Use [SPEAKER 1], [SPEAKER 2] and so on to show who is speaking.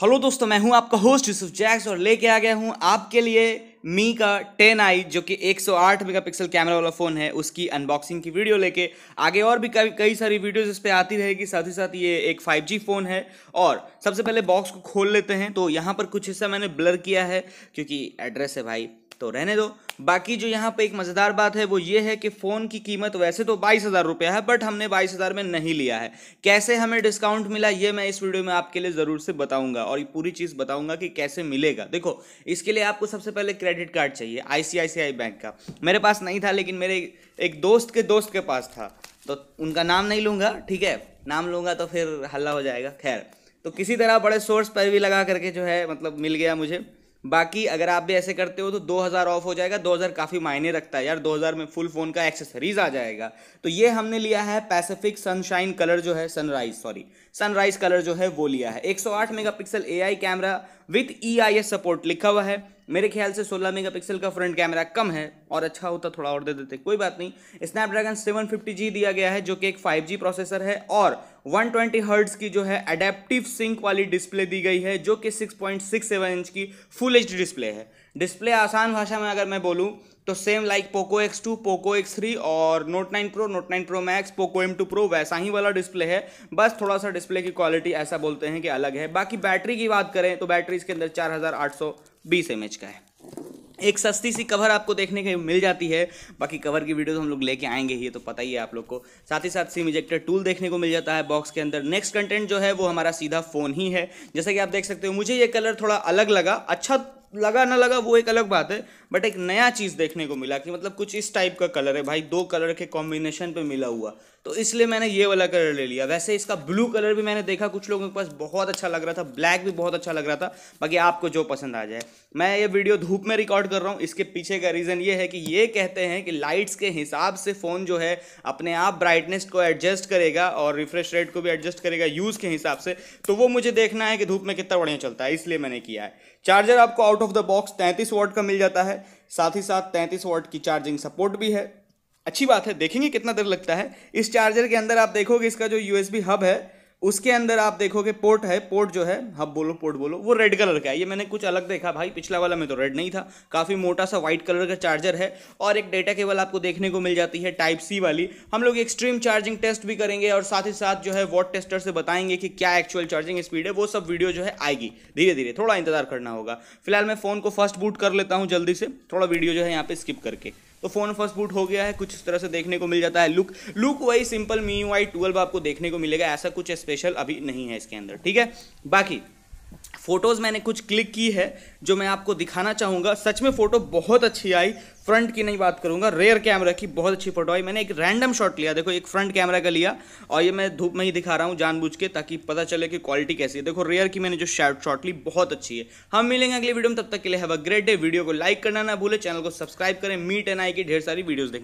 [SPEAKER 1] hello दोस्तों मैं हूं आपका होस्ट यूसुफ जैक्स और लेके आ गया हूं आपके लिए मी का टेन आई जो कि 108 मेगापिक्सल कैमरा वाला फ़ोन है उसकी अनबॉक्सिंग की वीडियो लेके आगे और भी कई कई सारी वीडियोस इस पर आती रहेगी साथ ही साथ ये एक 5G फ़ोन है और सबसे पहले बॉक्स को खोल लेते हैं तो यहाँ पर कुछ हिस्सा मैंने ब्लर किया है क्योंकि एड्रेस है भाई तो रहने दो बाकी जो यहाँ पे एक मज़ेदार बात है वो ये है कि फ़ोन की कीमत वैसे तो बाईस हज़ार रुपया है बट हमने बाईस हज़ार में नहीं लिया है कैसे हमें डिस्काउंट मिला ये मैं इस वीडियो में आपके लिए ज़रूर से बताऊंगा और ये पूरी चीज़ बताऊंगा कि कैसे मिलेगा देखो इसके लिए आपको सबसे पहले क्रेडिट कार्ड चाहिए आई बैंक का मेरे पास नहीं था लेकिन मेरे एक दोस्त के दोस्त के पास था तो उनका नाम नहीं लूँगा ठीक है नाम लूँगा तो फिर हल्ला हो जाएगा खैर तो किसी तरह बड़े सोर्स पर भी लगा करके जो है मतलब मिल गया मुझे बाकी अगर आप भी ऐसे करते हो तो 2000 ऑफ हो जाएगा 2000 काफ़ी मायने रखता है यार 2000 में फुल फ़ोन का एक्सेसरीज आ जाएगा तो ये हमने लिया है पैसिफिक सनशाइन कलर जो है सनराइज सॉरी सनराइज कलर जो है वो लिया है 108 megapixel AI camera with EIS support लिखा हुआ है मेरे ख्याल से 16 मेगापिक्सल का फ्रंट कैमरा कम है और अच्छा होता थोड़ा और दे देते कोई बात नहीं स्नैपड्रैगन 750G दिया गया है जो कि एक 5G प्रोसेसर है और 120 ट्वेंटी हर्ट्स की जो है अडेप्टिव सिंक वाली डिस्प्ले दी गई है जो कि 6.67 इंच की फुल एच डिस्प्ले है डिस्प्ले आसान भाषा में अगर मैं बोलूँ तो same like Poco X two Poco X three और note nine pro note nine pro max Poco M two pro वैसा ही वाला डिस्प्ले है बस थोड़ा सा डिस्प्ले की क्वालिटी ऐसा बोलते हैं कि अलग है बाकी बैटरी की बात करें तो बैटरी इसके अंदर चार हज़ार आठ सौ बीस एम का है एक सस्ती सी कवर आपको देखने के मिल जाती है बाकी कवर की वीडियो तो हम लोग लेके आएंगे ही तो पता ही है आप लोग को साथ ही साथ सिम इजेक्टर टूल देखने को मिल जाता है बॉक्स के अंदर नेक्स्ट कंटेंट जो है वो हमारा सीधा फ़ोन ही है जैसा कि आप देख सकते हो मुझे ये कलर थोड़ा अलग लगा अच्छा लगा ना लगा वो एक अलग बात है बट एक नया चीज़ देखने को मिला कि मतलब कुछ इस टाइप का कलर है भाई दो कलर के कॉम्बिनेशन पे मिला हुआ तो इसलिए मैंने ये वाला कलर ले लिया वैसे इसका ब्लू कलर भी मैंने देखा कुछ लोगों के पास बहुत अच्छा लग रहा था ब्लैक भी बहुत अच्छा लग रहा था बाकी आपको जो पसंद आ जाए मैं ये वीडियो धूप में रिकॉर्ड कर रहा हूँ इसके पीछे का रीज़न ये है कि ये कहते हैं कि लाइट्स के हिसाब से फ़ोन जो है अपने आप ब्राइटनेस को एडजस्ट करेगा और रिफ्रेश रेट को भी एडजस्ट करेगा यूज़ के हिसाब से तो वो मुझे देखना है कि धूप में कितना बढ़िया चलता है इसलिए मैंने किया है चार्जर आपको आउट ऑफ द बॉक्स तैंतीस वॉट का मिल जाता है साथ ही साथ तैंतीस वोट की चार्जिंग सपोर्ट भी है अच्छी बात है देखेंगे कितना देर लगता है इस चार्जर के अंदर आप देखोगे इसका जो यूएसबी हब है उसके अंदर आप देखोगे पोर्ट है पोर्ट जो है हब बोलो पोर्ट बोलो वो रेड कलर का है ये मैंने कुछ अलग देखा भाई पिछला वाला में तो रेड नहीं था काफ़ी मोटा सा व्हाइट कलर का चार्जर है और एक डेटा केबल आपको देखने को मिल जाती है टाइप सी वाली हम लोग एक्सट्रीम चार्जिंग टेस्ट भी करेंगे और साथ ही साथ जो है वॉट टेस्टर से बताएंगे कि क्या एक्चुअल चार्जिंग स्पीड है वो सब वीडियो जो है आएगी धीरे धीरे थोड़ा इंतजार करना होगा फिलहाल मैं फ़ोन को फर्स्ट बूट कर लेता हूँ जल्दी से थोड़ा वीडियो जो है यहाँ पर स्किप करके तो फ़ोन फर्स्ट बूट हो गया है कुछ इस तरह से देखने को मिल जाता है लुक लुक वही सिंपल मी वाई ट्वेल्व आपको देखने को मिलेगा ऐसा कुछ स्पेशल अभी नहीं है इसके अंदर ठीक है बाकी फ़ोटोज़ मैंने कुछ क्लिक की है जो मैं आपको दिखाना चाहूँगा सच में फ़ोटो बहुत अच्छी आई फ्रंट की नहीं बात करूँगा रेयर कैमरा की बहुत अच्छी फ़ोटो आई मैंने एक रैंडम शॉट लिया देखो एक फ्रंट कैमरा का लिया और ये मैं धूप में ही दिखा रहा हूँ जानबूझ के ताकि पता चले कि क्वालिटी कैसी है देखो रेयर की मैंने जो शॉट शॉट ली बहुत अच्छी है हम मिलेंगे अगले वीडियो में तब तक के लिए have a great day video को लाइक करना ना भूले चैनल को सब्सक्राइब करें मीट एन आई की ढेर सारी वीडियोज़ देखें